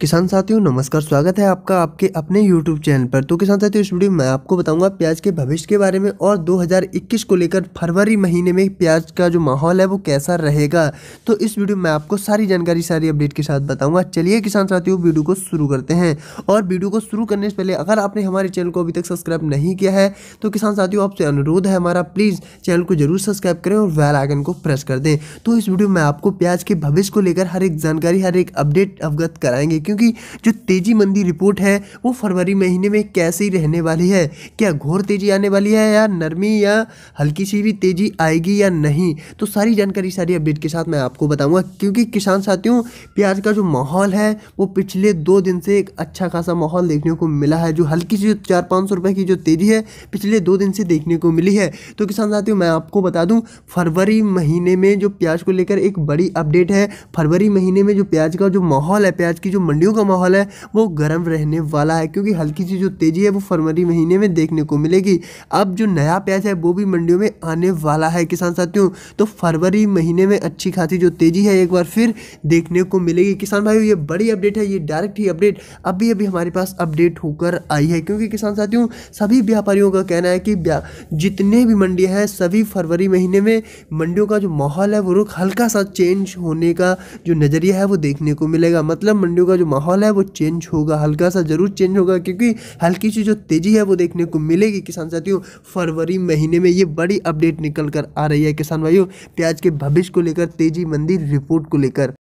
किसान साथियों नमस्कार स्वागत है आपका आपके अपने YouTube चैनल पर तो किसान साथियों इस वीडियो में मैं आपको बताऊंगा प्याज के भविष्य के बारे में और 2021 को लेकर फरवरी महीने में प्याज का जो माहौल है वो कैसा रहेगा तो इस वीडियो में आपको सारी जानकारी सारी अपडेट के साथ बताऊंगा चलिए किसान साथियों वीडियो को शुरू करते हैं और वीडियो को शुरू करने से पहले अगर आपने हमारे चैनल को अभी तक सब्सक्राइब नहीं किया है तो किसान साथियों आपसे अनुरोध है हमारा प्लीज़ चैनल को जरूर सब्सक्राइब करें और वेल आइकन को प्रेस कर दें तो इस वीडियो में आपको प्याज के भविष्य को लेकर हर एक जानकारी हर एक अपडेट अवगत कराएंगे क्योंकि जो तेजी मंदी रिपोर्ट है वो फरवरी महीने में कैसे ही रहने वाली है क्या घोर तेजी आने वाली है या नरमी या हल्की सी भी तेजी आएगी या नहीं तो सारी जानकारी सारी अपडेट के साथ मैं आपको बताऊंगा क्योंकि किसान साथियों प्याज का जो माहौल है वो पिछले दो दिन से एक अच्छा खासा माहौल देखने को मिला है जो हल्की सी जो चार पाँच सौ रुपए की जो तेजी है पिछले दो दिन से देखने को मिली है तो किसान साथियों मैं आपको बता दूँ फरवरी महीने में जो प्याज को लेकर एक बड़ी अपडेट है फरवरी महीने में जो प्याज का जो माहौल है प्याज की जो मंडी ठंडियों का माहौल है वो गर्म रहने वाला है क्योंकि हल्की सी जो तेज़ी है वो फरवरी महीने में देखने को मिलेगी अब जो नया प्याज है वो भी मंडियों में आने वाला है किसान साथियों तो फरवरी महीने में अच्छी खासी जो तेज़ी है एक बार फिर देखने को मिलेगी किसान भाइयों ये बड़ी अपडेट है ये डायरेक्ट ही अपडेट अभी अभी हमारे पास अपडेट होकर आई है क्योंकि किसान साथियों सभी व्यापारियों का कहना है कि जितने भी मंडियाँ हैं सभी फरवरी महीने में मंडियों का जो माहौल है वो रुख हल्का सा चेंज होने का जो नज़रिया है वो देखने को मिलेगा मतलब मंडियों का जो माहौल है वो चेंज होगा हल्का सा ज़रूर चेंज होगा क्योंकि हल्की सी जो तेज़ी है वो देखने को मिलेगी किसान साथियों फरवरी महीने में ये बड़ी अपडेट निकल कर आ रही है किसान भाइयों प्याज के भविष्य को लेकर तेज़ी मंदी रिपोर्ट को लेकर